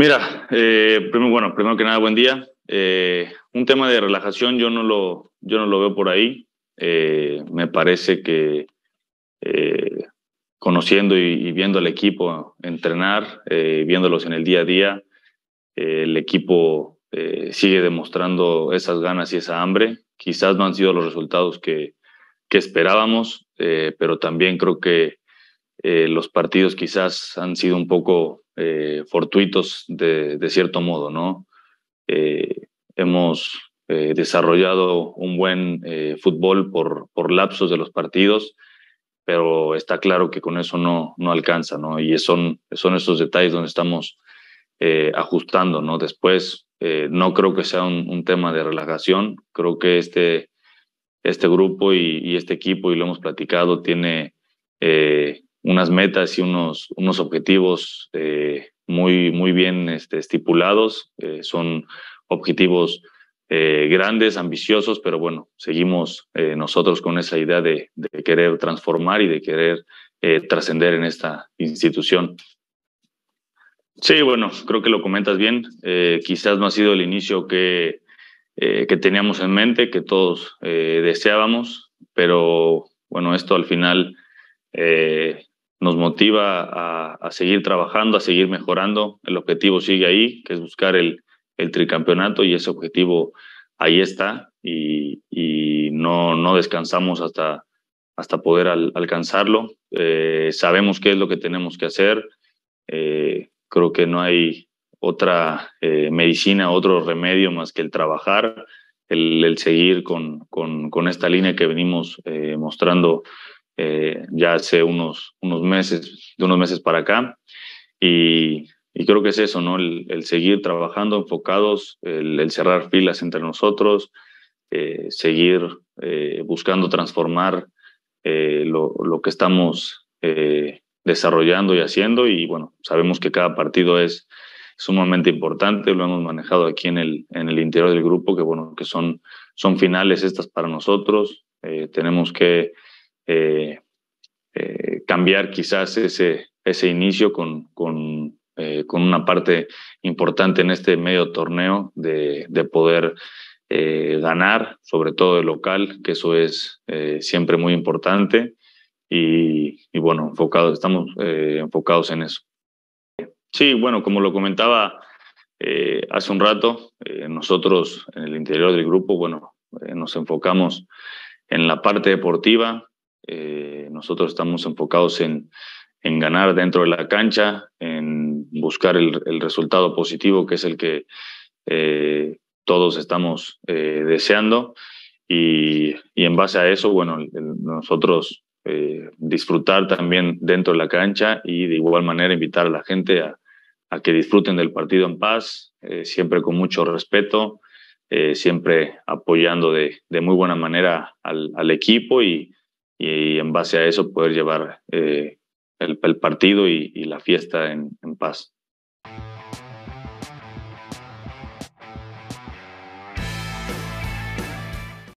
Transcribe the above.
Mira, eh, primero, bueno, primero que nada, buen día. Eh, un tema de relajación yo no lo, yo no lo veo por ahí. Eh, me parece que conociendo y, viendo al equipo entrenar, viéndolos en el día a día, el equipo sigue demostrando esas ganas y esa hambre. Quizás no han sido los resultados que, que esperábamos, pero también creo que eh, los partidos quizás han sido un poco eh, fortuitos de, cierto modo, ¿no? Eh, hemos desarrollado un buen fútbol por, por lapsos de los partidos, pero está claro que con eso no, no alcanza, ¿no? Y son, son esos detalles donde estamos ajustando, ¿no? Después, no creo que sea un, tema de relajación, creo que este, este grupo y, este equipo, y lo hemos platicado, tiene unas metas y unos, unos objetivos eh, muy, muy bien este, estipulados. Eh, son objetivos eh, grandes, ambiciosos, pero bueno, seguimos nosotros con esa idea de, querer transformar y de querer trascender en esta institución. Sí, bueno, creo que lo comentas bien. quizás no ha sido el inicio que, que teníamos en mente, que todos deseábamos, pero bueno, esto al final nos motiva a, seguir trabajando, a seguir mejorando. El objetivo sigue ahí, que es buscar el, tricampeonato y ese objetivo ahí está y, no, descansamos hasta, poder alcanzarlo. Eh, sabemos qué es lo que tenemos que hacer. Eh, creo que no hay otra eh, medicina, otro remedio más que el trabajar, el, seguir con, esta línea que venimos mostrando eh, ya hace unos, unos meses, de unos meses para acá. Y, creo que es eso, ¿no? El, seguir trabajando enfocados, el, cerrar filas entre nosotros, eh, seguir eh, buscando transformar lo, lo, que estamos desarrollando y haciendo. Y bueno, sabemos que cada partido es sumamente importante, lo hemos manejado aquí en el, en el interior del grupo, que bueno, que son, son finales estas para nosotros, tenemos que eh, eh, cambiar quizás ese, ese inicio con, con, eh, con, una parte importante en este medio torneo de, de poder ganar, sobre todo de local, que eso es siempre muy importante. Y, y bueno, enfocados, estamos enfocados en eso. Sí, bueno, como lo comentaba hace un rato, nosotros en el interior del grupo, bueno, nos enfocamos en la parte deportiva, eh, nosotros estamos enfocados en, en, ganar dentro de la cancha, en buscar el, resultado positivo, que es el que eh, todos estamos eh, deseando. Y, en base a eso, bueno, nosotros disfrutar también dentro de la cancha y de igual manera invitar a la gente a, que disfruten del partido en paz, siempre con mucho respeto, siempre apoyando de, muy buena manera al, al equipo y, y, en base a eso poder llevar eh, el, partido y, la fiesta en paz.